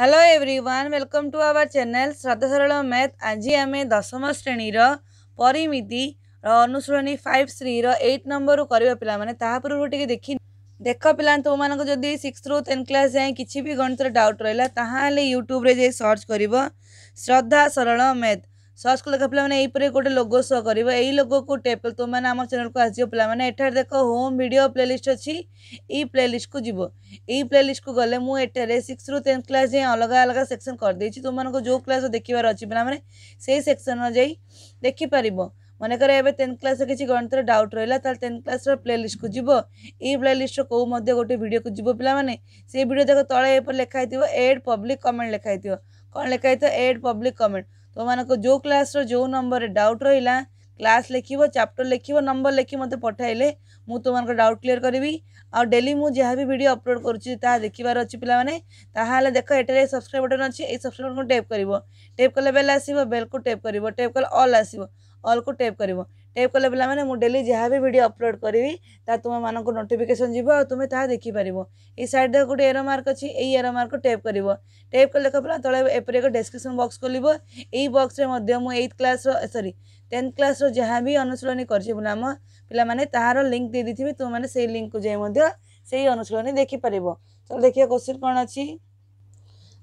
hello everyone welcome to our channel Shraddha Saral math आज आम दशम श्रेणीर परिमिति अनुश्रेणी फाइव श्रीर एट नंबर करवा पाने पूर्व टी देख देख पा तुम मानक जदि सिक्स रू टेन क्लास जाए कि भी गणितर डाउट रहा यूट्यूब सर्च कर श्रद्धा सरल मैथ सर्च कले पे गोटे लोग शो कर यही लोगो को टेप तुम मैंने आम चेल को आसो पे एट देख होम भिड प्ले लिस्ट अच्छी य प्ले लिस्ट को जीव यही प्ले लिस्ट को गले मुझे सिक्स रू टेन्थ क्लास जाए अलग अलग सेक्शन करदे तुम जो क्लास देखार अच्छी पे से सेक्शन जाए देखिपार मनकर एवं टेन्थ क्लास किसी गणित डाउट रहा है टेन्थ क्लास प्ले लिस्ट को जीव ये प्ले लिस्ट कौन मैं गोटे भिड को जीव पे से भिड देख तले लिखाई थी एड पब्लिक कमेंट लिखाई थी कौन लिखाई थी एड पब्लिक कमेंट तुमको तो जो क्लास रो नंबर डाउट रहा क्लास लिखो चैप्टर लिख नंबर लिखि मत पठाइले मुझे तुम डाउट क्लीयर करी आली डेली मुझे भी वीडियो अपलोड करुँच देखार अच्छे पे देख ये सब्सक्राइब बटन अच्छे सब्सक्राइब बटन को टेप कर टेप कले बेल आस बेल को टेप कर टेप कले अल आस को टेप कर एप कले पे मुझे डेली जहाँ भी वीडियो अपलोड करी तुम मन को नोटिफिकेसन जी और तुम्हें ता देखिपार ये सैड गोटे एर मार्क अच्छी यही एर मार्क टेप कर टेप कले देख पाला तले एपर एक डेस्क्रिपन बक्स खोल यही बक्स में क्लास सरी टेन्थ क्लास जहाँ भी अनुशीलन करम पाने तहार लिंक दे दी तुम मैंने से लिंक को जाइ अनुशीलन देखिपार चल देखिए क्वेश्चन कौन अच्छी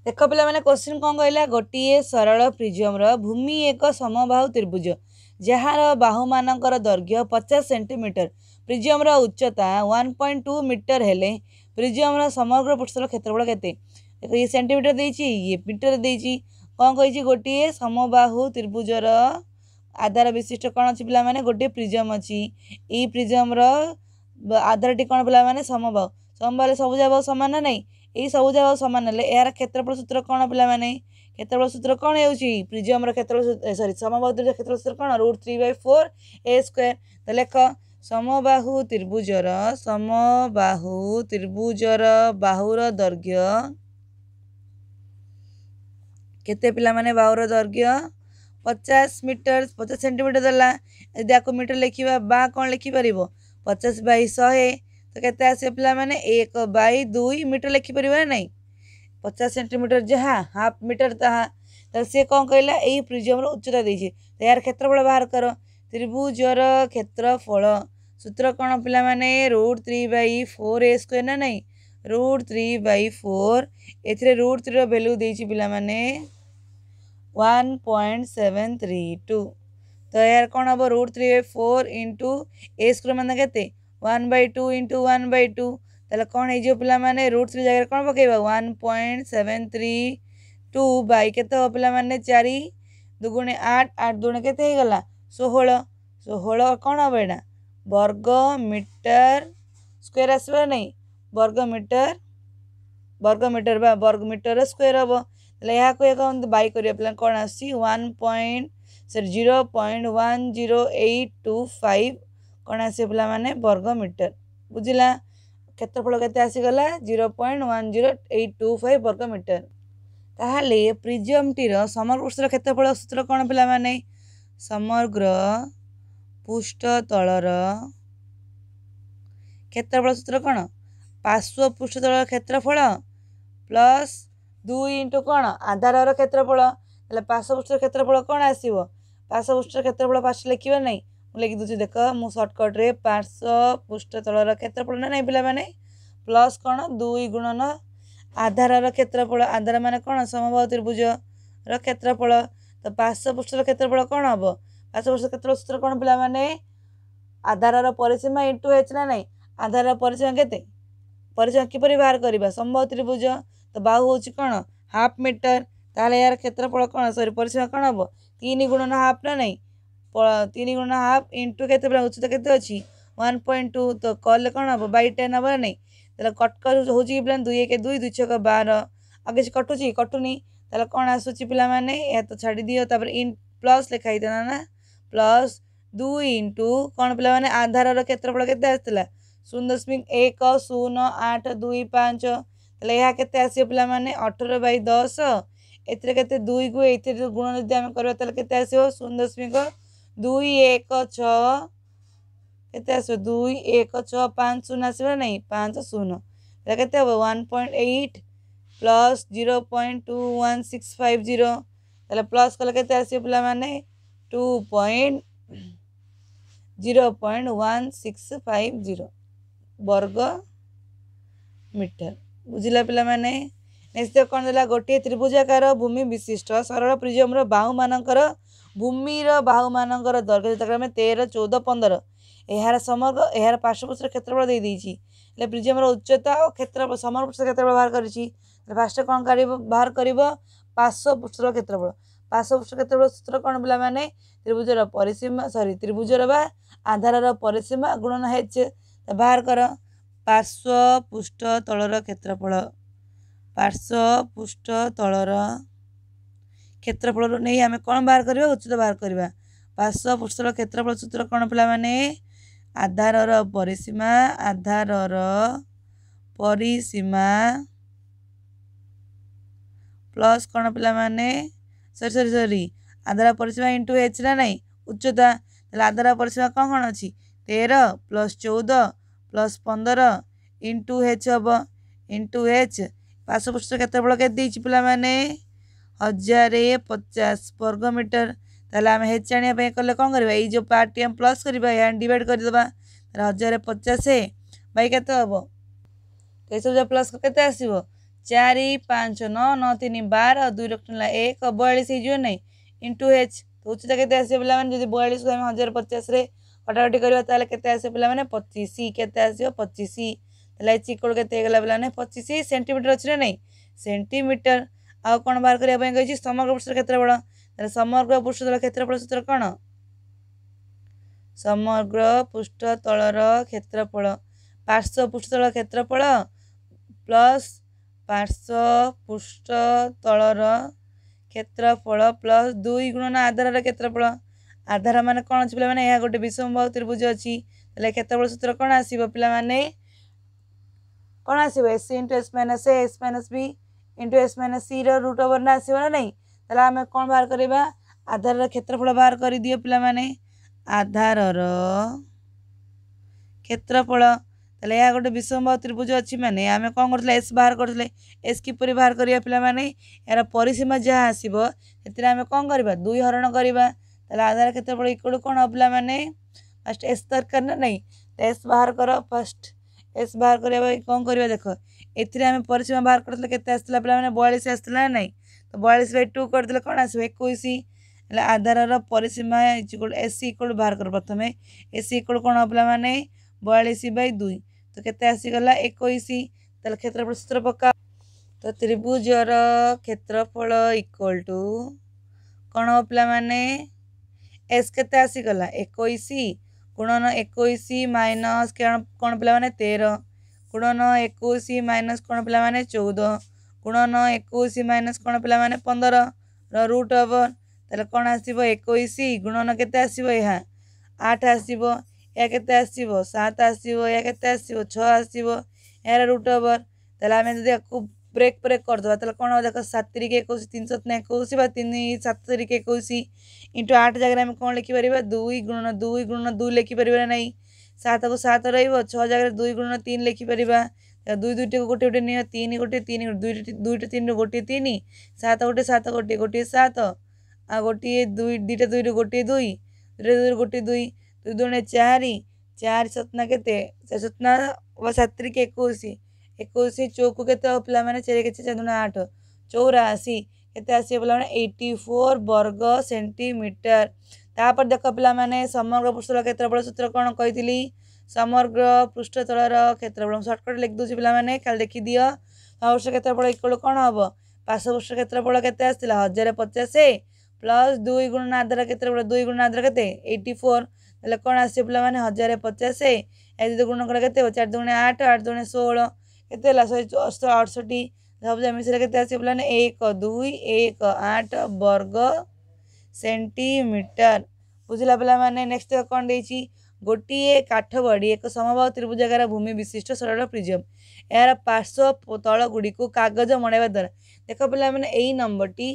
देख पे क्वेश्चन कौन कहला गोटे सरल प्रिजम्र भूमि एक समबाह त्रिभुज जहाँ बाहू मान दर्घ्य पचास सेमिटर प्रिजियम्र उच्चता वन पॉइंट टू मीटर है प्रिजियम्र समग्र पृष्ठ क्षेत्रफल के सेमिटर देखिए मीटर दे कौन कही गोटे समबाह त्रिभुजर आधार विशिष्ट कौन अच्छी पे गोटे प्रिजम अच्छी ई प्रिजम्र आधार टी कौन पे समबाह समबाह सबुजा बहु सामान ना नहीं सबुजा बहु सामान ना यार क्षेत्रफल सूत्र कौन पे କ୍ଷେତ୍ରଫଳ ସୂତ୍ର କ'ଣ ହେଉଛି ପ୍ରିଜିୟମ୍ର କ୍ଷେତ୍ରଫଳ ସରି ସମବାହୁ ତ୍ରିଭୁଜ କ୍ଷେତ୍ରଫଳ ସୂତ୍ର କ'ଣ root three by four A square ତ ଲେଖ ସମବାହୁ ତ୍ରିଭୁଜର ସମବାହୁ ତ୍ରିଭୁଜର ବାହୁର ଦୈର୍ଘ୍ୟ କେତେ ପିଲାମାନେ ବାହୁର ଦୈର୍ଘ୍ୟ ପଚାଶ ମିଟର ପଚାଶ ସେଣ୍ଟିମିଟର ଦେଲା ଯଦି ଆକୁ ମିଟର ଲେଖିବା ବା କ'ଣ ଲେଖିପାରିବ ପଚାଶ ବାଇ ଶହେ ତ କେତେ ଆସିବ ପିଲାମାନେ ଏକ ବାଇ ଦୁଇ ମିଟର ଲେଖିପାରିବା ନା ନାହିଁ पचास सेन्टीमिटर जहाँ हाफ मीटर तहाँ तो सी कौन कहला यही प्रिजमर उच्चता देखे तो यार क्षेत्रफल बाहर कर त्रिभुजर क्षेत्रफल सूत्र कौन पे root three by four A square ना ना रुट थ्री बै फोर एथेर रुट थ्री रैल्यू दे पाने one point seven three two तो यार कौन हम root three by four into A square मैंने के one by two into one by two तेल कौन हो पाने रूट थ्री जगह कौन पकेब one point seven three two by के पाने चार दुगुण आठ आठ दुगुण केगला षोह षोह कौन हम यहाँ वर्ग मीटर स्क्वेर आस वर्ग मीटर वर्ग मीटर बा वर्ग मीटर स्क्वेर हम तक एक बै कर पे कौन आस point sir zero point one zero eight two five कौन आस पाने वर्ग मीटर बुझला କ୍ଷେତ୍ରଫଳ କେତେ ଆସିଗଲା zero point one zero eight two five ବର୍ଗ ମିଟର ତାହେଲେ ପ୍ରିଜିୟମ୍ଟିର ସମଗ୍ରପୃଷ୍ଠର କ୍ଷେତ୍ରଫଳ ସୂତ୍ର କ'ଣ ପିଲାମାନେ ସମଗ୍ର ପୃଷ୍ଠ ତଳର କ୍ଷେତ୍ରଫଳ ସୂତ୍ର କ'ଣ ପାର୍ଶ୍ୱ ପୃଷ୍ଠତଳର କ୍ଷେତ୍ରଫଳ ପ୍ଲସ୍ ଦୁଇ ଇଣ୍ଟୁ କ'ଣ ଆଧାରର କ୍ଷେତ୍ରଫଳ ହେଲେ ପାର୍ଶ୍ୱପୃଷ୍ଠର କ୍ଷେତ୍ରଫଳ କ'ଣ ଆସିବ ପାର୍ଶ୍ୱପୃଷ୍ଠର କ୍ଷେତ୍ରଫଳ ପାର୍ଶ୍ୱ ଲେଖିବା ନାହିଁ ଲେଖି ଦେଉଛି ଦେଖ ମୁଁ ସର୍ଟକଟ୍ରେ ପାଞ୍ଚଶହ ପୃଷ୍ଠ ତଳର କ୍ଷେତ୍ରଫଳ ନା ନାହିଁ ପିଲାମାନେ ପ୍ଲସ୍ କ'ଣ ଦୁଇ ଗୁଣନ ଆଧାରର କ୍ଷେତ୍ରଫଳ ଆଧାର ମାନେ କ'ଣ ସମବାହୁ ତ୍ରିଭୁଜର କ୍ଷେତ୍ରଫଳ ତ ପାଞ୍ଚଶହ ପୃଷ୍ଠର କ୍ଷେତ୍ରଫଳ କ'ଣ ହେବ ପାଞ୍ଚଶହ ପୃଷ୍ଠ କ୍ଷେତ୍ରଫଳ ସୂତ୍ର କ'ଣ ପିଲାମାନେ ଆଧାରର ପରିସୀମା ଇଣ୍ଟୁ ଏଚ୍ ନା ନାହିଁ ଆଧାରର ପରିସୀମା କେତେ ପରିସୀମା କିପରି ବାହାର କରିବା ସମବାହୁ ତ୍ରିଭୁଜ ତ ବାହୁ ହେଉଛି କ'ଣ ହାଫ୍ ମିଟର ତାହେଲେ ଏହାର କ୍ଷେତ୍ରଫଳ କ'ଣ ସରି ପରିସୀମା କ'ଣ ହେବ ତିନି ଗୁଣନ ହାଫ୍ ନା ନାହିଁ तीन गुण हाफ इंटू के उच्चता के वन पॉइंट टू तो कले कौन हम बै टेन हम नहीं कटक हो पाला दुई एक दुई दुई छक बार आगे से कटुची कटुनी तेल कौन आसूस पे तो छाड़ी दिवस इन प्लस लिखाई था ना प्लस दुई इंटु कौन पे आधार क्षेत्र बड़ के शून दशमिक एक शून आठ दुई पाँच यह के पाने अठर बै दस एत दुई को ये गुण जब करवा शून दशमिक दुई एक छत आस दुई एक छः पाँच शून आसवे ना पाँच शून ये के point eight plus zero point two one six five zero तेल प्लस कले के आस पा two point zero point one six five zero वर्ग मीटर बुझला पा कौन देगा गोटे त्रिभुजाकार भूमि विशिष्ट सरल प्रिजम्र बाहू मानकर ଭୂମିର ବାହୁମାନଙ୍କର ଦୈର୍ଘ୍ୟ ଯଥାକ୍ରମେ ତେର ଚଉଦ ପନ୍ଦର ଏହାର ସମଗ୍ର ଏହାର ପାର୍ଶ୍ୱପୃଷ୍ଠ କ୍ଷେତ୍ରଫଳ ଦେଇଛି ହେଲେ ପ୍ରିଜିୟମର ଉଚ୍ଚତା ଓ କ୍ଷେତ୍ର ସମରପୃଷ୍ଠ କ୍ଷେତ୍ରଫଳ ବାହାର କରିଛି ଫାଷ୍ଟ କ'ଣ କରିବ ବାହାର କରିବ ପାର୍ଶ୍ୱପୃଷ୍ଠର କ୍ଷେତ୍ରଫଳ ପାର୍ଶ୍ୱପୃଷ୍ଠ କ୍ଷେତ୍ରଫଳ ସୂତ୍ର କ'ଣ ପିଲାମାନେ ତ୍ରିଭୁଜର ପରିସୀମା ସରି ତ୍ରିଭୁଜର ବା ଆଧାରର ପରିସୀମା ଗୁଣନ ହେଚ୍ ବାହାର କର ପାର୍ଶ୍ୱପୃଷ୍ଠ ତଳର କ୍ଷେତ୍ରଫଳ ପାର୍ଶ୍ୱପୃଷ୍ଠ ତଳର କ୍ଷେତ୍ରଫଳରୁ ନେଇ ଆମେ କ'ଣ ବାହାର କରିବା ଉଚିତ ବାହାର କରିବା ପାର୍ଶ୍ୱ ପୃଷ୍ଠର କ୍ଷେତ୍ରଫଳ ସୂତ୍ର କ'ଣ ପିଲାମାନେ ଆଧାରର ପରିସୀମା ଆଧାରର ପରିସୀମା ପ୍ଲସ୍ କ'ଣ ପିଲାମାନେ ସରି ସରି ସରି ଆଧାର ପରିସୀମା ଇଣ୍ଟୁ ଏଚ୍ ନା ନାହିଁ ଉଚ୍ଚତା ତାହେଲେ ଆଧାର ପରିସୀମା କ'ଣ କ'ଣ ଅଛି ତେର ପ୍ଲସ୍ ଚଉଦ ପ୍ଲସ୍ ପନ୍ଦର ଇଣ୍ଟୁ ଏଚ୍ ହେବ ଇଣ୍ଟୁ ଏଚ୍ ପାର୍ଶ୍ୱ ପୃଷ୍ଠ କ୍ଷେତ୍ରଫଳ କେତେ ଦେଇଛି ପିଲାମାନେ हजार पचास वर्ग मीटर तेल आम हेचाणिया कले कौन करवा ये पार्ट टी आम प्लस डिड करदे हजार पचास भाई कत हो प्लस के चार पाँच नौ नौ तीन बार दुई रखा एक बयालीस ना इंटु एच तो उच्चता पे पानी बयालीस हजार पचास कटाकटी करते पाने पचीस के पचीस एच इक्वल के पचीस सेमिटर अच्छे ना सेमिटर ଆଉ କ'ଣ ବାହାର କରିବା ପାଇଁ କହିଛି ସମଗ୍ର ପୃଷ୍ଠର କ୍ଷେତ୍ରଫଳ ତାହେଲେ ସମଗ୍ର ପୃଷ୍ଠତଳ କ୍ଷେତ୍ରଫଳ ସୂତ୍ର କ'ଣ ସମଗ୍ର ପୃଷ୍ଠତଳର କ୍ଷେତ୍ରଫଳ ପାର୍ଶ୍ୱ ପୃଷ୍ଠତଳ କ୍ଷେତ୍ରଫଳ ପ୍ଲସ୍ ପାର୍ଶ୍ୱ ପୃଷ୍ଠତଳର କ୍ଷେତ୍ରଫଳ ପ୍ଲସ୍ ଦୁଇ ଗୁଣନ ଆଧାରର କ୍ଷେତ୍ରଫଳ ଆଧାର ମାନେ କ'ଣ ଅଛି ପିଲାମାନେ ଏହା ଗୋଟେ ବିଷମଭାବ ତ୍ରିଭୁଜ ଅଛି ତାହେଲେ କ୍ଷେତ୍ରଫଳ ସୂତ୍ର କ'ଣ ଆସିବ ପିଲାମାନେ କ'ଣ ଆସିବ S C into S minus A S minus B into S minus C root over ना आसो ना नहीं आम कौन बाहर करवा आधार क्षेत्रफल बाहर कर दि पाने आधार क्षेत्रफल यहाँ गोटे विषम त्रिभुज अच्छी मानने आम कौन कर एस बाहर कर एस किपर बाहर करवा पाने यार परिसीमा जहाँ आसो से आम कौन कर दुई हरण करवा आधार क्षेत्रफल इक्वल कौन हो मैंने फास्ट एस दरकार ना नहीं एस बाहर कर फास्ट एस बाहर करवा कौन करवा देख एम परिसीमा बाहर करते आसला पे बयालीस आसला ना तो बयालीस बै टू कर कौन आस एक आधार रिसीमा इजिकल एस इक्वल बाहर कर प्रथम एस इक्वल कौन हो मैंने बयालीस बै दुई तो के आसगला एक क्षेत्रफल सूत्र पका तो त्रिभुजर क्षेत्रफल इक्वल टू कौन हो पाने एस के आसगला एक गुणन एक माइनस कौन पे तेरह गुणन एक माइनस कौन पे चौदह गुणन एक माइनस कौन पे पंदर रुट ओवर तेल कौन आस गुणन के आठ आसत आसव सात आसवे आस यार रुट ओवर तेल आम जब या ब्रेक ब्रेक करदे तो कौन देख सात तारीख एक तीन सौ एक सात तारीख एक इंटु आठ जगह आम कौन लिखिपर दुई गुणन दुई गुण दुई लिखिपर नहीं ସାତକୁ ସାତ ରହିବ ଛଅ ଜାଗାରେ ଦୁଇ ଗୁଣ ତିନି ଲେଖିପାରିବା ଦୁଇ ଦୁଇଟିକୁ ଗୋଟେ ଗୋଟେ ନିଅ ତିନି ଗୋଟେ ତିନି ଦୁଇଟି ଦୁଇଟି ତିନିରୁ ଗୋଟିଏ ତିନି ସାତ ଗୋଟେ ସାତ ଗୋଟିଏ ଗୋଟିଏ ସାତ ଆଉ ଗୋଟିଏ ଦୁଇ ଦୁଇଟା ଦୁଇରୁ ଗୋଟିଏ ଦୁଇ ଦୁଇଟା ଦୁଇରୁ ଗୋଟିଏ ଦୁଇ ଦୁଇ ଦୁଣେ ଚାରି ଚାରି ସତନା କେତେ ସତନା ବା ସାତ୍ରିକି ଏକୋଇଶ ଏକୋଇଶ ଚଉକୁ କେତେ ହେବ ପିଲାମାନେ ଚାରି କେତେ ଚାରି ଦୁଣ ଆଠ ଚଉରାଅଶୀ କେତେ ଆସିବ ପିଲାମାନେ ଏଇଟି ଫୋର୍ ବର୍ଗ ସେଣ୍ଟିମିଟର ତାପରେ ଦେଖ ପିଲାମାନେ ସମଗ୍ର ପୃଷ୍ଠତଳ କ୍ଷେତ୍ରଫଳ ସୂତ୍ର କ'ଣ କହିଥିଲି ସମଗ୍ର ପୃଷ୍ଠତଳର କ୍ଷେତ୍ରଫଳ ମୁଁ ସର୍ଟକଟ୍ ଲେଖିଦେଉଛି ପିଲାମାନେ ଖାଲି ଦେଖିଦିଅ ସହପୃଷ୍ଠ କ୍ଷେତ୍ରଫଳ ଇକ୍ୱାଲ୍ କ'ଣ ହେବ ପାର୍ଶ୍ୱପୃଷ୍ଠ କ୍ଷେତ୍ରଫଳ କେତେ ଆସିଥିଲା ହଜାରେ ପଚାଶ ପ୍ଲସ୍ ଦୁଇ ଗୁଣ ଆଧାର କ୍ଷେତ୍ରଫଳ ଦୁଇ ଗୁଣ ଆଧାର କେତେ ଏଇଟି ଫୋର୍ ତାହେଲେ କ'ଣ ଆସିବ ପିଲାମାନେ ହଜାରେ ପଚାଶ ଏ ଯଦି ଗୁଣ କଲେ କେତେ ହେବ ଚାରି ଦୁଣେ ଆଠ ଆଠ ଦୁଣେ ଷୋହଳ କେତେ ହେଲା ଶହେ ଅଠଷଠି ସବୁ ମିଶିଲେ କେତେ ଆସିବ ପିଲାମାନେ ଏକ ଦୁଇ ଏକ ଆଠ ବର୍ଗ ସେଣ୍ଟିମିଟର ବୁଝିଲା ପିଲାମାନେ ନେକ୍ସଟ କ'ଣ ଦେଇଛି ଗୋଟିଏ କାଠବଡ଼ି ଏକ ସମବାହୁ ତ୍ରିଭୁଜାକାର ଭୂମି ବିଶିଷ୍ଟ ସରଳ ପ୍ରିଜମ୍ ଏହାର ପାର୍ଶ୍ୱ ତଳଗୁଡ଼ିକୁ କାଗଜ ମଡ଼ାଇବା ଦ୍ୱାରା ଦେଖ ପିଲାମାନେ ଏଇ ନମ୍ବରଟି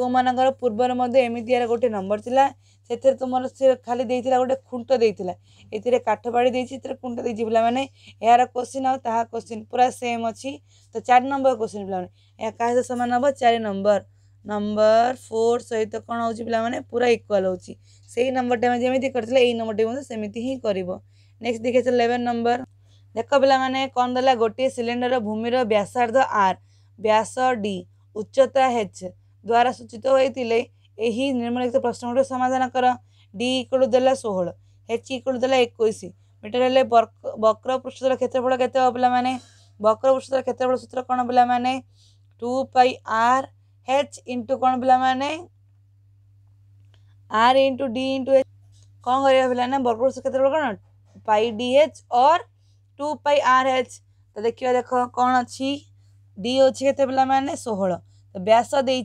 ତୁମମାନଙ୍କର ପୂର୍ବରୁ ମଧ୍ୟ ଏମିତିଆର ଗୋଟେ ନମ୍ବର ଥିଲା ସେଥିରେ ତୁମର ସେ ଖାଲି ଦେଇଥିଲା ଗୋଟେ ଖୁଣ୍ଟ ଦେଇଥିଲା ଏଥିରେ କାଠବାଡ଼ି ଦେଇଛି ସେଥିରେ ଖୁଣ୍ଟ ଦେଇଛି ପିଲାମାନେ ଏହାର କୋଶ୍ଚିନ୍ ଆଉ ତାହା କୋଶ୍ଚିନ୍ ପୁରା ସେମ୍ ଅଛି ତ ଚାରି ନମ୍ବର କୋଶ୍ଚିନ୍ ପିଲାମାନେ ଏହା କାହା ସହିତ ସମାନ ହେବ ଚାରି ନମ୍ବର ନମ୍ବର ଫୋର୍ ସହିତ କ'ଣ ହେଉଛି ପିଲାମାନେ ପୁରା ଇକ୍ୱାଲ୍ ହେଉଛି ସେଇ ନମ୍ବରଟା ଆମେ ଯେମିତି କରିଥିଲେ ଏଇ ନମ୍ବରଟି ମଧ୍ୟ ସେମିତି ହିଁ କରିବ ନେକ୍ସଟ ଦେଖିଆଛି ଇଲେଭେନ୍ ନମ୍ବର ଦେଖ ପିଲାମାନେ କ'ଣ ଦେଲା ଗୋଟିଏ ସିଲିଣ୍ଡରର ଭୂମିର ବ୍ୟାସାର୍ଦ୍ଧ ଆର୍ ବ୍ୟାସ ଡି ଉଚ୍ଚତା ହେଚ୍ ଦ୍ୱାରା ସୂଚିତ ହୋଇଥିଲେ ଏହି ନିମ୍ନଲିଖିତ ପ୍ରଶ୍ନଗୁଡ଼ିକ ସମାଧାନ କର ଡି ଇକ୍ୱାଲ୍ ଦେଲା ଷୋହଳ ହେଚ୍ ଇକ୍ୱାଲ୍ ଦେଲା ଏକୋଇଶ ମିଟର ହେଲେ ବକ୍ର ପୃଷ୍ଠତର କ୍ଷେତ୍ରଫଳ କେତେ ହେବ ପିଲାମାନେ ବକ୍ର ପୃଷ୍ଠତର କ୍ଷେତ୍ରଫଳ ସୂତ୍ର କ'ଣ ପିଲାମାନେ ଟୁ ପାଇ ଆର୍ एच इंटु कौन पे मैंने R into D into H कौन कर बर्ग वर्गमूल क्षेत्र कौन पाई डी एच और टू पाई आर एच तो देखिए देख कौन अच्छी डी अच्छे के मैंने षोह तो व्यास दे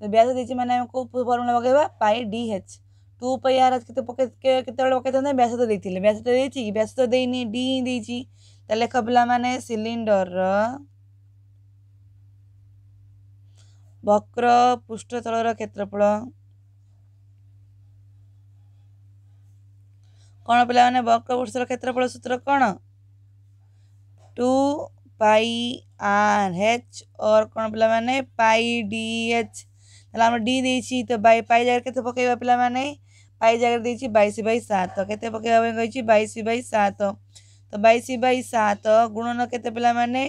तो व्यास दे मैंने कौ फर्मुला पकड़ा pi D H two pi R H कत पकई व्यास तो देते व्यास तो दे तो व्यास तो देनी डी तो ही देख पाने सिलिंडर वक्र पृष्ठ पृष्ठतल क्षेत्रफल कौन पे वक्र पृष्ठतल क्षेत्रफल सूत्र कौन टू पाई आर एच और कौन पे मैंने पाई डी एच ना डी दे तो बै पाई जगह कैसे पकेबा पे पाई जगह दे बैश बै सात के पकेबा बैश बै सात तो बैश बै तो सात गुणन के पे मैंने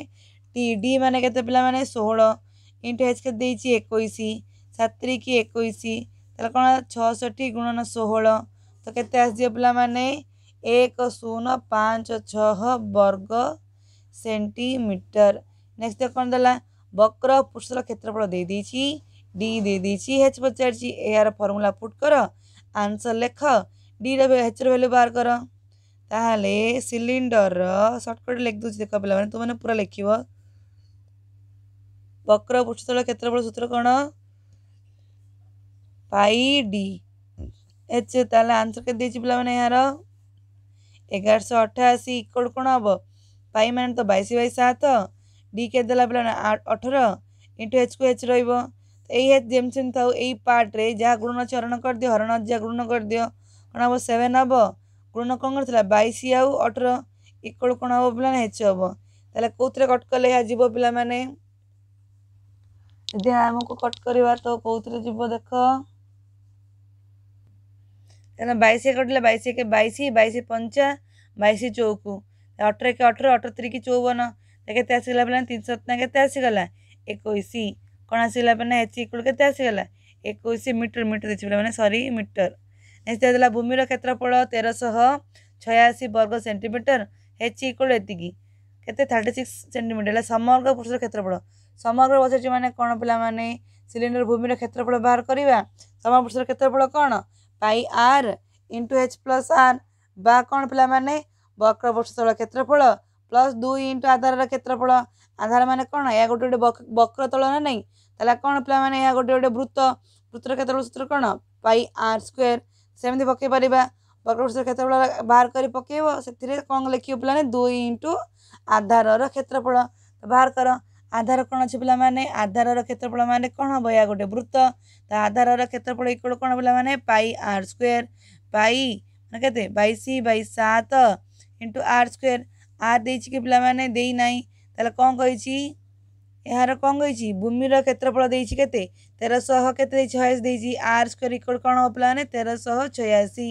डी मैंने के पे षोह इंटेज के दे एक सतरिक एक कौन छि गुणन षोह तो के पाने एक शून पाँच छह वर्ग सेटर नेक्स्ट कौन दे वक्र पुष्ठ क्षेत्रफल दे डी एच पचार फर्मूला फुट कर आंसर लेख डी एच रैल्यू बाहर कर ताल सिलिंडर सर्टकट लिख दूसरी देख पे तुमने पूरा लिखा ବକ୍ର ପୃଷ୍ଠତଳ କ୍ଷେତ୍ରଫଳ ସୂତ୍ର କ'ଣ ପାଇ ଡି ଏଚ ତାହେଲେ ଆନ୍ସର୍ କେତେ ଦେଇଛି ପିଲାମାନେ ଏହାର ଏଗାରଶହ ଅଠାଅଶୀ ଇକ୍ୱଳ କ'ଣ ହେବ ପାଇ ମାନେ ତ ବାଇଶ ବାଇ ସାତ ଡି କେତେ ଦେଲା ପିଲାମାନେ ଅଠର ଇଣ୍ଟୁ ଏଚ୍କୁ ଏଚ୍ ରହିବ ଏଇ ଏଚ୍ ଯେମିତି ସେମିତି ଥାଉ ଏଇ ପାର୍ଟରେ ଯାହା ଗୁଣ ଅଛି ହରଣ କରିଦିଅ ହରଣ ଅଛି ଯାହା ଗୁଣ କରିଦିଅ କ'ଣ ହେବ ସେଭେନ୍ ହେବ ଗୁଣ କ'ଣ କରିଥିଲା ବାଇଶ ଆଉ ଅଠର ଇକ୍ୱଳ କ'ଣ ହେବ ପିଲାମାନେ ଏଚ୍ ହେବ ତାହେଲେ କେଉଁଥିରେ କଟ୍ କଲେ ଏହା ଯିବ ପିଲାମାନେ यदि आम को कट कर तो कौती जीव देख बैस कटे बैस एक बैश बैश पंचा बैश चौक अठर एक अठर अठर तरीके चौवन कैसे आसगला पाला तीन सतना के आसगला एक कौन आसगला पाला एच इक्वल के आसगला एक मीटर मीटर देखिए मैंने सरी मीटर नहीं भूमि क्षेत्रफल तेरह छयाशी वर्ग सेमिटर एच इक्वल ये थर्टी सिक्स सेमिटर समग्र पुरुष क्षेत्रफल ସମଗ୍ର ମାନେ କ'ଣ ପିଲାମାନେ ସିଲିଣ୍ଡର ଭୂମିର କ୍ଷେତ୍ରଫଳ ବାହାର କରିବା ସମଗ୍ର ପୃଷ୍ଠର କ୍ଷେତ୍ରଫଳ କ'ଣ pi R into H plus R ବା କ'ଣ ପିଲାମାନେ ବକ୍ର ପୃଷ୍ଠତଳ କ୍ଷେତ୍ରଫଳ ପ୍ଲସ୍ ଦୁଇ ଇଣ୍ଟୁ ଆଧାରର କ୍ଷେତ୍ରଫଳ ଆଧାର ମାନେ କ'ଣ ଏହା ଗୋଟେ ଗୋଟେ ବକ୍ର ତଳ ନା ନାହିଁ ତାହେଲେ କ'ଣ ପିଲାମାନେ ଏହା ଗୋଟେ ଗୋଟେ ବୃତ୍ତ ବୃତ୍ତର କ୍ଷେତ୍ରଫଳ ସୂତ୍ର କ'ଣ ପାଇ ଆର୍ ସ୍କୋୟାର ସେମିତି ପକାଇ ପାରିବା ବକ୍ରପୃଷ୍ଠର କ୍ଷେତ୍ରଫଳ ବାହାର କରି ପକାଇବ ସେଥିରେ କ'ଣ ଲେଖିବ ପିଲାମାନେ ଦୁଇ ଇଣ୍ଟୁ ଆଧାରର କ୍ଷେତ୍ରଫଳ ବାହାର କର ଆଧାର କ'ଣ ଅଛି ପିଲାମାନେ ଆଧାରର କ୍ଷେତ୍ରଫଳ ମାନେ କ'ଣ ହେବ ଏହା ଗୋଟେ ବୃତ୍ତ ତା ଆଧାରର କ୍ଷେତ୍ରଫଳ ଇକ୍ୱାଲ୍ କ'ଣ ପିଲାମାନେ ପାଇ ଆର୍ ସ୍କୋୟାର୍ ପାଇ ମାନେ କେତେ ବାଇଶ ବାଇ ସାତ ଇଣ୍ଟୁ ଆର୍ ସ୍କୋୟାର୍ ଆର୍ ଦେଇଛି କି ପିଲାମାନେ ଦେଇନାହିଁ ତାହେଲେ କ'ଣ କହିଛି ଏହାର କ'ଣ କହିଛି ଭୂମିର କ୍ଷେତ୍ରଫଳ ଦେଇଛି କେତେ ତେରଶହ କେତେ ଦେଇଛି ଛୟାଅଶୀ ଦେଇଛି ଆର୍ ସ୍କୋୟାର୍ ଇକ୍ୱାଲ୍ କ'ଣ ହେବ ପିଲାମାନେ ତେରଶହ ଛୟାଅଶୀ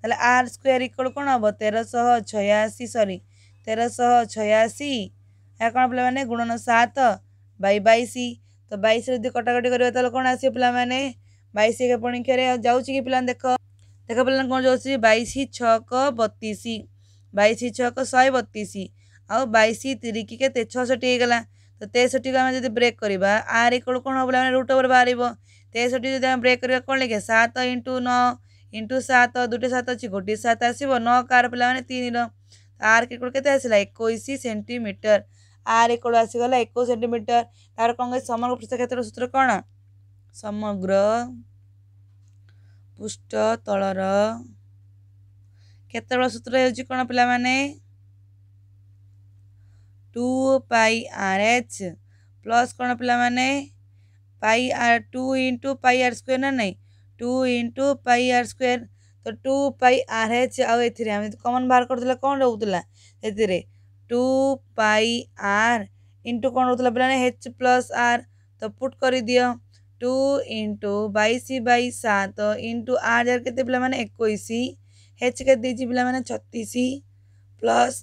ତାହେଲେ ଆର୍ ସ୍କୋୟାର୍ ଇକ୍ୱାଲ୍ କ'ଣ ହେବ ତେରଶହ ଛୟାଅଶୀ ସରି ତେରଶହ ଛୟାଅଶୀ ଏହା କ'ଣ ପିଲାମାନେ ଗୁଣନ ସାତ ବାଇ ବାଇଶ ତ ବାଇଶରେ ଯଦି କଟାକଟି କରିବା ତାହେଲେ କ'ଣ ଆସିବ ପିଲାମାନେ ବାଇଶ ଏକ ପରୀକ୍ଷାରେ ଯାଉଛି କି ପିଲାମାନେ ଦେଖ ଦେଖ ପିଲାମାନେ କ'ଣ ଯାଉଛି ବାଇଶ ଛଅକ ବତିଶ ବାଇଶ ଛଅକ ଶହେ ବତିଶ ଆଉ ବାଇଶ ତିରିକି କେତେ ଛଅଷଠି ହେଇଗଲା ତ ତେଷଠିକୁ ଆମେ ଯଦି ବ୍ରେକ୍ କରିବା ଆର ଇକ୍ୱାଲ୍ କ'ଣ ହେବ ପିଲାମାନେ ରୁଟ୍ ଉପରେ ବାହାରିବ ତେଷଠି ଯଦି ଆମେ ବ୍ରେକ୍ କରିବା କ'ଣ ଲେଖେ ସାତ ଇଣ୍ଟୁ ନଅ ଇଣ୍ଟୁ ସାତ ଦୁଇଟି ସାତ ଅଛି ଗୋଟିଏ ସାତ ଆସିବ ନଅ କାର ପିଲାମାନେ ତିନିର ଆର୍ ଇକ୍ୱାଲ୍ କେତେ ଆସିଲା ଏକୋଇଶ ସେଣ୍ଟିମିଟର ଆର ଏକଡ଼ୁ ଆସିଗଲା ଏକୋଇଶ ସେଣ୍ଟିମିଟର ତା'ର କ'ଣ କହିଛି ସମଗ୍ର ପୃଷ୍ଠକ୍ଷେତ୍ରର ସୂତ୍ର କ'ଣ ସମଗ୍ର ପୃଷ୍ଠ ତଳର କ୍ଷେତ୍ରଫଳ ସୂତ୍ର ହେଉଛି କ'ଣ ପିଲାମାନେ ଟୁ ପାଇ ଆର୍ ଏଚ୍ ପ୍ଲସ୍ କ'ଣ ପିଲାମାନେ ପାଇ ଆର୍ ଟୁ ଇଣ୍ଟୁ ପାଇ ଆର୍ ସ୍କୋୟାର ନା ନାହିଁ ଟୁ ଇଣ୍ଟୁ ପାଇ ଆର୍ ସ୍କୋୟାର ତ ଟୁ ପାଇ ଆର୍ ଏଚ୍ ଆଉ ଏଥିରେ ଆମେ କମନ୍ ବାହାର କରୁଥିଲେ କ'ଣ ରହୁଥିଲା ଏଥିରେ ટુ પાઈ આર ઇન્ટુ કોણ રહુଥିଲା ପିଲାମାନେ ଏଚ୍ ପ୍ଲସ୍ ଆର୍ ତ ପୁଟ୍ କରିଦିଅ ଟୁ ଇଣ୍ଟୁ ବାଇଶ ବାଇ ସାତ ଇଣ୍ଟୁ ଆର୍ ଯାର କେତେ ପିଲାମାନେ ଏକୋଇଶ ହେଚ୍ କେତେ ଦେଇଛି ପିଲାମାନେ ଛତିଶ ପ୍ଲସ୍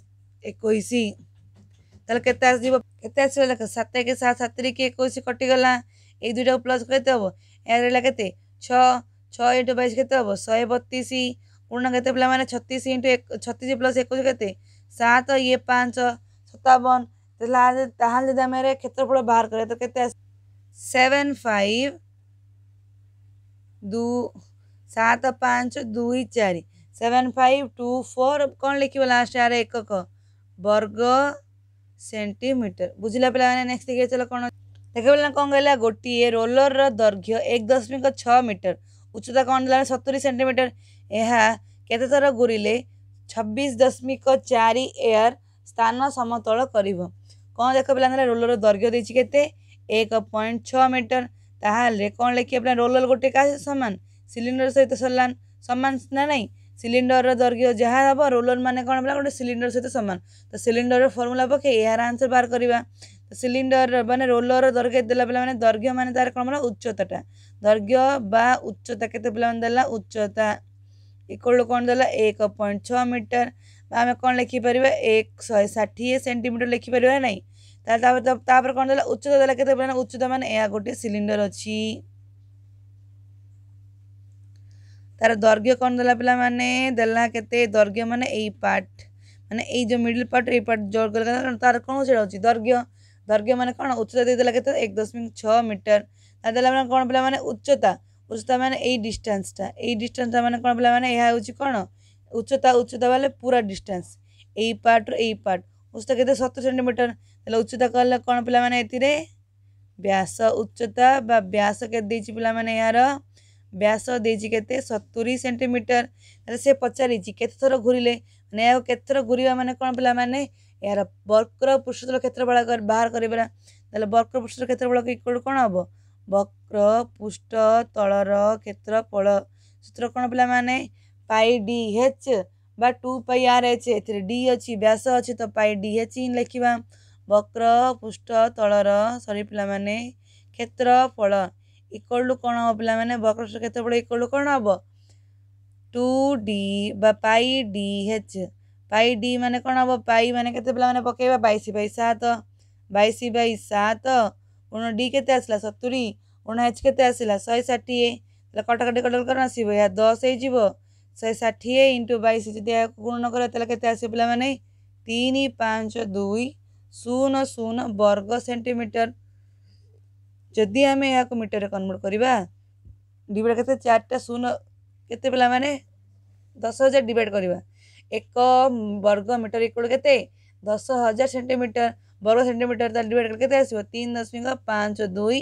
ଏକୋଇଶ ତାହେଲେ କେତେ ଆସିଯିବ କେତେ ଆସିବ ଲେଖ ସାତ ଏକେ ସାତ ସାତରେ କି ଏକୋଇଶ କଟିଗଲା ଏଇ ଦୁଇଟାକୁ ପ୍ଲସ୍ କେତେ ହେବ ଏହା ରହିଲା କେତେ ଛଅ ଛଅ ଇଣ୍ଟୁ ବାଇଶ କେତେ ହେବ ଶହେ ବତିଶ ଗୁଣ କେତେ ପିଲାମାନେ ଛତିଶ ଇଣ୍ଟୁ ଛତିଶ ପ୍ଲସ୍ ଏକୋଇଶ କେତେ सात और ये पाँच सतावन तहाल दीदा मेरे क्षेत्रफल बाहर करें तो कितने सेवन फाइव दू सात पाँच दुई चार सेवेन फाइव टू फोर कौन लिखे लास्ट यार एकक वर्ग सेमिटर बुझला पे नेक्स्ट देखिए चलो कौन देखिए कौन कहला गोटे रोलर रैर्घ्य एक दशमिक छ मीटर उच्चता कौन दे सतुरी सेंटीमीटर यह केत थर घूरले ଛବିଶ ଦଶମିକ ଚାରି ଏୟାର ସ୍ଥାନ ସମତଳ କରିବ କ'ଣ ଦେଖ ପିଲାମାନେ ରୋଲର ଦୈର୍ଘ୍ୟ ଦେଇଛି କେତେ ଏକ ପଏଣ୍ଟ ଛଅ ମିଟର ତାହେଲେ କ'ଣ ଲେଖିବା ପିଲା ରୋଲର ଗୋଟେ କାହା ସମାନ ସିଲିଣ୍ଡର ସହିତ ସମାନ ସମାନ ନା ନାହିଁ ସିଲିଣ୍ଡରର ଦୈର୍ଘ୍ୟ ଯାହା ହେବ ରୋଲର ମାନେ କ'ଣ ପିଲା ଗୋଟେ ସିଲିଣ୍ଡର ସହିତ ସମାନ ତ ସିଲିଣ୍ଡରର ଫର୍ମୁଲା ପକାଇ ଏହାର ଆନ୍ସର ବାହାର କରିବା ସିଲିଣ୍ଡରର ମାନେ ରୋଲର ଦୈର୍ଘ୍ୟ ଦେଲା ପିଲାମାନେ ଦୈର୍ଘ୍ୟ ମାନେ ତା'ର କ'ଣ ହେଲା ଉଚ୍ଚତାଟା ଦୈର୍ଘ୍ୟ ବା ଉଚ୍ଚତା କେତେ ପିଲାମାନେ ଦେଲା ଉଚ୍ଚତା ଏକୋଡ଼ କ'ଣ ଦେଲା ଏକ ପଏଣ୍ଟ ଛଅ ମିଟର ବା ଆମେ କ'ଣ ଲେଖିପାରିବା ଏକ ଶହେ ଷାଠିଏ ସେଣ୍ଟିମିଟର ଲେଖିପାରିବା ନାହିଁ ତାହେଲେ ତାପରେ ତାପରେ କ'ଣ ଦେଲା ଉଚ୍ଚତା ଦେଲା କେତେ ପରିମାଣ ଉଚ୍ଚତା ମାନେ ଏହା ଗୋଟିଏ ସିଲିଣ୍ଡର ଅଛି ତାର ଦୈର୍ଘ୍ୟ କ'ଣ ଦେଲା ପିଲାମାନେ ଦେଲା କେତେ ଦୈର୍ଘ୍ୟ ମାନେ ଏଇ ପାର୍ଟ ମାନେ ଏଇ ଯେଉଁ ମିଡିଲ୍ ପାର୍ଟ ଏଇ ପାର୍ଟ ଦୈର୍ଘ୍ୟ ତାର କ'ଣ ସେଇଟା ହେଉଛି ଦୈର୍ଘ୍ୟ ଦୈର୍ଘ୍ୟ ମାନେ କ'ଣ ଉଚ୍ଚତା ଦେଇଦେଲା କେତେ ଏକ ଦଶମିକ ଛଅ ମିଟର ତାହା ଦେଲା ମାନେ କ'ଣ ପିଲାମାନେ ଉଚ୍ଚତା ଉଚ୍ଚତା ମାନେ ଏଇ ଡିଷ୍ଟାନ୍ସଟା ଏଇ ଡିଷ୍ଟାନ୍ସଟା ମାନେ କ'ଣ ପିଲାମାନେ ଏହା ହେଉଛି କ'ଣ ଉଚ୍ଚତା ଉଚ୍ଚତା ବୋଲେ ପୁରା ଡିଷ୍ଟାନ୍ସ ଏଇ ପାର୍ଟରୁ ଏଇ ପାର୍ଟ ଉଚ୍ଚତା କେତେ ସତର ସେଣ୍ଟିମିଟର ତାହେଲେ ଉଚ୍ଚତା କହିଲେ କ'ଣ ପିଲାମାନେ ଏଥିରେ ବ୍ୟାସ ଉଚ୍ଚତା ବା ବ୍ୟାସ କେତେ ଦେଇଛି ପିଲାମାନେ ଏହାର ବ୍ୟାସ ଦେଇଛି କେତେ ସତୁରି ସେଣ୍ଟିମିଟର ତାହେଲେ ସେ ପଚାରିଛି କେତେଥର ଘୁରିଲେ ମାନେ ଏହାକୁ କେତେଥର ଘୁରିବା ମାନେ କ'ଣ ପିଲାମାନେ ଏହାର ବର୍କର ପୃଷ୍ଠତଳ କ୍ଷେତ୍ରଫଳ ବାହାର କରିବା ତାହେଲେ ବର୍କର ପୃଷ୍ଠତଳ କ୍ଷେତ୍ରଫଳ କ'ଣ ହେବ ବକ୍ର ପୃଷ୍ଠ ତଳର କ୍ଷେତ୍ରଫଳ ସୂତ୍ର କ'ଣ ପିଲାମାନେ ପାଇ ଡି ଏଚ୍ ବା ଟୁ ପାଇ ଆର୍ ଏଚ୍ ଏଥିରେ ଡି ଅଛି ବ୍ୟାସ ଅଛି ତ ପାଇ ଡି ଏଚ୍ ହିଁ ଲେଖିବା ବକ୍ର ପୃଷ୍ଠ ତଳର ସରି ପିଲାମାନେ କ୍ଷେତ୍ରଫଳ ଇକ୍ୱାଲ୍ଟୁ କ'ଣ ହେବ ପିଲାମାନେ ବକ୍ର କ୍ଷେତ୍ରଫଳ ଇକ୍ୱାଲ୍ଟୁ କ'ଣ ହେବ ଟୁ ଡି ବା ପାଇ ଡି ଏଚ୍ ପାଇ ଡି ମାନେ କ'ଣ ହେବ ପାଇ ମାନେ କେତେ ପିଲାମାନେ ପକାଇବା ବାଇଶ ବାଇ ସାତ ବାଇଶ ବାଇ ସାତ ଗୁଣ ଡି କେତେ ଆସିଲା ସତୁରି ଉଣାଇଶ କେତେ ଆସିଲା ଶହେ ଷାଠିଏ ତାହେଲେ କଟାକଟି କଟଲ କର ଆସିବ ଏହା ଦଶ ହେଇଯିବ ଶହେ ଷାଠିଏ ଇଣ୍ଟୁ ବାଇଶ ଯଦି ଏହାକୁ ଗୁଣନ କରିବା ତାହେଲେ କେତେ ଆସିବ ପିଲାମାନେ ତିନି ପାଞ୍ଚ ଦୁଇ ଶୂନ ଶୂନ ବର୍ଗ ସେଣ୍ଟିମିଟର ଯଦି ଆମେ ଏହାକୁ ମିଟରରେ କନଭର୍ଟ କରିବା ଡିଭାଇଡ଼ କେତେ ଚାରିଟା ଶୂନ କେତେ ପିଲାମାନେ ଦଶ ହଜାର ଡିଭାଇଡ଼ କରିବା ଏକ ବର୍ଗ ମିଟର ଇକ୍ୱାଲ୍ କେତେ ଦଶ ହଜାର ସେଣ୍ଟିମିଟର ବର୍ଗ ସେଣ୍ଟିମିଟର ତାହେଲେ ଡିଭାଇଡ଼ କଲେ କେତେ ଆସିବ ତିନି ଦଶମିକ ପାଞ୍ଚ ଦୁଇ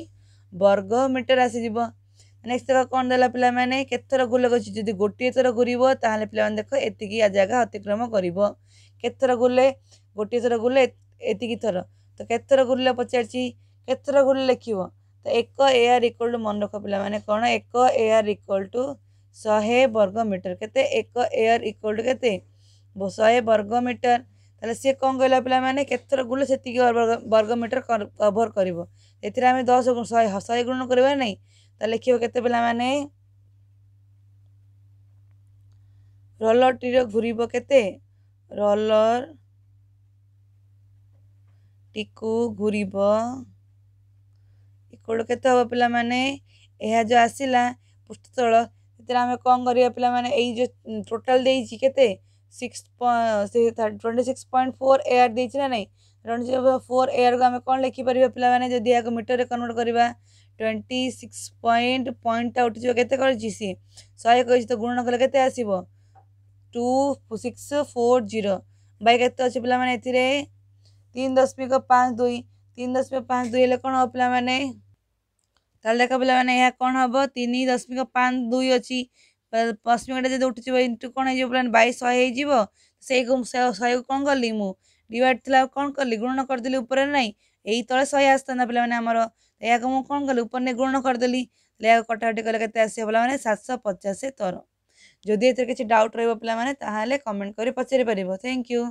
ବର୍ଗ ମିଟର ଆସିଯିବ ନେକ୍ସଟ ଦେଖ କ'ଣ ଦେଲା ପିଲାମାନେ କେତେଥର ଗୋଲ ଅଛି ଯଦି ଗୋଟିଏ ଥର ଘୁରିବ ତାହେଲେ ପିଲାମାନେ ଦେଖ ଏତିକି ଜାଗା ଅତିକ୍ରମ କରିବ କେତେଥର ଗୋଲେ ଗୋଟିଏ ଥର ଗୋଲେ ଏତିକି ଥର ତ କେତେଥର ଘୁରିଲେ ପଚାରିଛି କେତେଥର ଘୁରିଲେ ଲେଖିବ ତ ଏକ ଏଆର୍ ଇକ୍ୱାଲ୍ ଟୁ ମନେ ରଖ ପିଲାମାନେ କ'ଣ ଏକ ଏଆର୍ ଇକ୍ୱାଲ୍ ଟୁ ଶହେ ବର୍ଗ ମିଟର କେତେ ଏକ ଏଆର୍ ଇକ୍ୱାଲ୍ ଟୁ କେତେ ଶହେ ବର୍ଗ ମିଟର ତାହେଲେ ସିଏ କ'ଣ କହିଲା ପିଲାମାନେ କେତେଥର ଗୁଣ ସେତିକି ବର୍ଗ ମିଟର କଭର୍ କରିବ ଏଥିରେ ଆମେ ଦଶ ଶହେ ଶହେ ଗୁଣ କରିବା ନାହିଁ ତାହେଲେ ଲେଖିବ କେତେ ପିଲାମାନେ ରୋଲରଟିର ଘୁରିବ କେତେ ରୋଲରଟିକୁ ଘୁରିବ ଇକ୍ୱାଲ୍ କେତେ ହେବ ପିଲାମାନେ ଏହା ଯେଉଁ ଆସିଲା ପୃଷ୍ଠତଳ ସେଥିରେ ଆମେ କ'ଣ କରିବା ପିଲାମାନେ ଏଇ ଯେଉଁ ଟୋଟାଲ୍ ଦେଇଛି କେତେ six twenty six point four एयर देना ना नहीं ट्वेंटी फोर एयर को आम कौन लेखिपर पे जब यहाँ मीटर में कनवर्ट करवा ट्वेंटी सिक्स पॉइंट पॉइंट उठ जाते सी शहे कह तो गुण कले के टू सिक्स फोर जीरो भाई के अच्छे तीन दशमिक पाँच दुई तीन दशमिक पाँच दुई हेल्ले कौन पाने देख पे यहाँ कौन हम तीन दशमिक पाँच दुई अच्छी ପଶ୍ମିକଟା ଯଦି ଉଠିଯିବ ଇଣ୍ଟୁ କ'ଣ ହେଇଯିବ ପ୍ଲାନ୍ ବାଇଶ ଶହେ ହେଇଯିବ ସେଇକୁ ଶହେକୁ କ'ଣ କଲି ମୁଁ ଡିଭାଇଡ଼ ଥିଲା କ'ଣ କଲି ଗୁଣନ କରିଦେଲି ଉପରେ ନାହିଁ ଏଇ ତଳେ ଶହେ ଆସିଥାନ୍ତା ପିଲାମାନେ ଆମର ଏହାକୁ ମୁଁ କ'ଣ କଲି ଉପରେ ନେଇ ଗୁଣନ କରିଦେଲି ହେଲେ ଏହାକୁ କଟାକଟି କଲେ କେତେ ଆସିବ ପିଲାମାନେ ସାତଶହ ପଚାଶ ତର ଯଦି ଏଥିରେ କିଛି ଡାଉଟ୍ ରହିବ ପିଲାମାନେ ତାହେଲେ କମେଣ୍ଟ କରି ପଚାରି ପାରିବ ଥ୍ୟାଙ୍କ ୟୁ